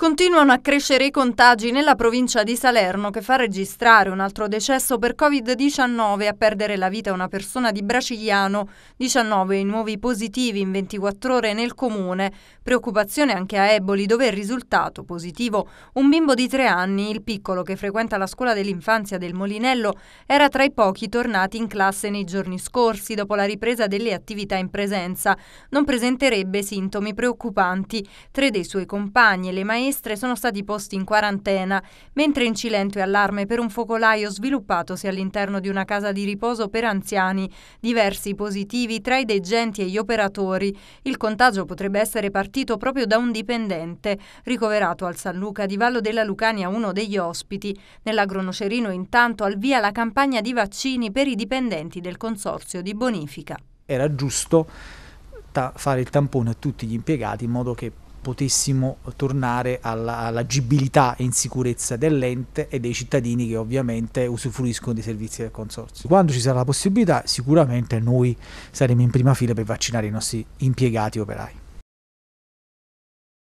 Continuano a crescere i contagi nella provincia di Salerno che fa registrare un altro decesso per Covid-19 a perdere la vita una persona di Bracigliano, 19 nuovi positivi in 24 ore nel comune, preoccupazione anche a Eboli dove è risultato positivo un bimbo di tre anni, il piccolo che frequenta la scuola dell'infanzia del Molinello era tra i pochi tornati in classe nei giorni scorsi dopo la ripresa delle attività in presenza, non presenterebbe sintomi preoccupanti, tre dei suoi compagni e le maestre maestre sono stati posti in quarantena, mentre in Cilento è allarme per un focolaio sviluppatosi all'interno di una casa di riposo per anziani, diversi positivi tra i degenti e gli operatori. Il contagio potrebbe essere partito proprio da un dipendente, ricoverato al San Luca di Vallo della Lucania uno degli ospiti. Nell'agronocerino intanto al via la campagna di vaccini per i dipendenti del consorzio di bonifica. Era giusto fare il tampone a tutti gli impiegati in modo che potessimo tornare alla, all'agibilità e in sicurezza dell'ente e dei cittadini che ovviamente usufruiscono dei servizi del consorzio. Quando ci sarà la possibilità sicuramente noi saremo in prima fila per vaccinare i nostri impiegati e operai.